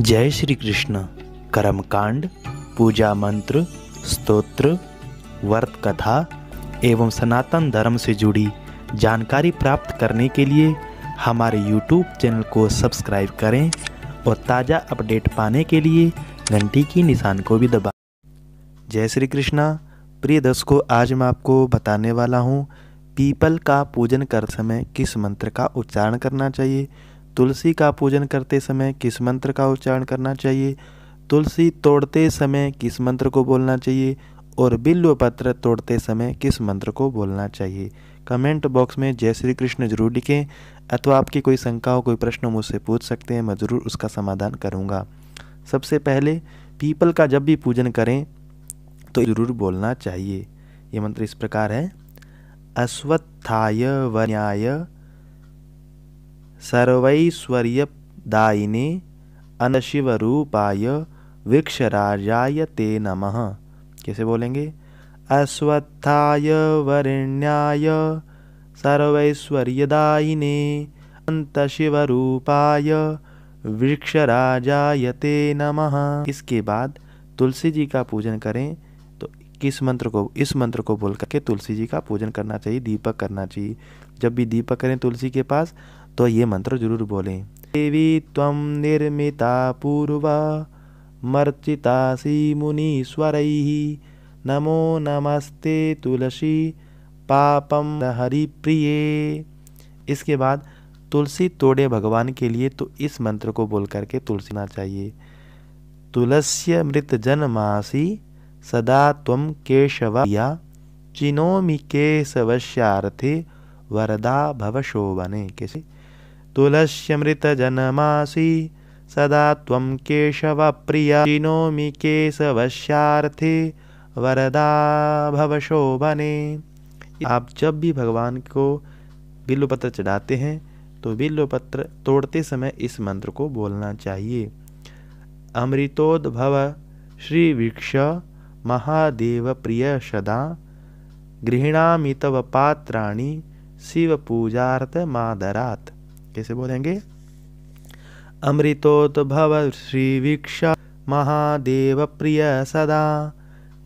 जय श्री कृष्ण कर्मकांड पूजा मंत्र स्तोत्र व्रत कथा एवं सनातन धर्म से जुड़ी जानकारी प्राप्त करने के लिए हमारे YouTube चैनल को सब्सक्राइब करें और ताज़ा अपडेट पाने के लिए घंटी की निशान को भी दबाएं। जय श्री कृष्णा प्रिय दर्शकों आज मैं आपको बताने वाला हूँ पीपल का पूजन कर समय किस मंत्र का उच्चारण करना चाहिए तुलसी का पूजन करते समय किस मंत्र का उच्चारण करना चाहिए तुलसी तोड़ते समय किस मंत्र को बोलना चाहिए और बिल्व पत्र तोड़ते समय किस मंत्र को बोलना चाहिए कमेंट बॉक्स में जय श्री कृष्ण जरूर लिखें अथवा आपकी कोई शंका हो कोई प्रश्न मुझसे पूछ सकते हैं मैं ज़रूर उसका समाधान करूँगा सबसे पहले पीपल का जब भी पूजन करें तो जरूर बोलना चाहिए ये मंत्र इस प्रकार है अश्वत्थाय वन्याय सर्वैश्वर्यदायिने अनशिवरूपाय वृक्षराजाय ते नमः कैसे बोलेंगे अश्वत्थाय वरिण्याय सर्वैश्वर्यदायिने अंतशिवरूपाय वृक्षराजाय ते नमः इसके बाद तुलसी जी का पूजन करें तो किस मंत्र को इस मंत्र को बोल करके तुलसी जी का पूजन करना चाहिए दीपक करना चाहिए जब भी दीपक करें तुलसी के पास तो ये मंत्र जरूर बोलें देवी तम निर्मिता पूर्वा सी मुनीश्वरैः नमो नमस्ते तुलसी पापम हरि प्रिय इसके बाद तुलसी तोड़े भगवान के लिए तो इस मंत्र को बोल करके तुलसी ना चाहिए तुलस्य मृत जनमासी सदा तम केशव या चिनोमी केशवश्यार्थे वरदा भव शोभने कैसे तुलस्यमृतजनमासि सदा त्वं प्रिया चिनोमि केशवस्यार्थे वरदा भवशोभने आप जब भी भगवान को बिल्वपत्र चढ़ाते हैं तो बिल्वपत्र तोड़ते समय इस मंत्र को बोलना चाहिए अमृतोद्भव श्री वृक्ष महादेव प्रिय सदा गृहणामि तव पात्राणि पूजार्थ मादरात् कैसे बोलेंगे अमृतोत भव श्री श्रीवीक्षा महादेव प्रिय सदा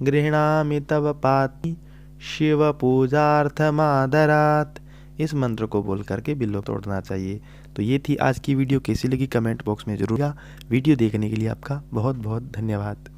गृहणामि तव पाति शिव पूजार्थमादरात इस मंत्र को बोल करके बिल्लो तोड़ना चाहिए तो ये थी आज की वीडियो कैसी लगी कमेंट बॉक्स में जरूर वीडियो देखने के लिए आपका बहुत बहुत धन्यवाद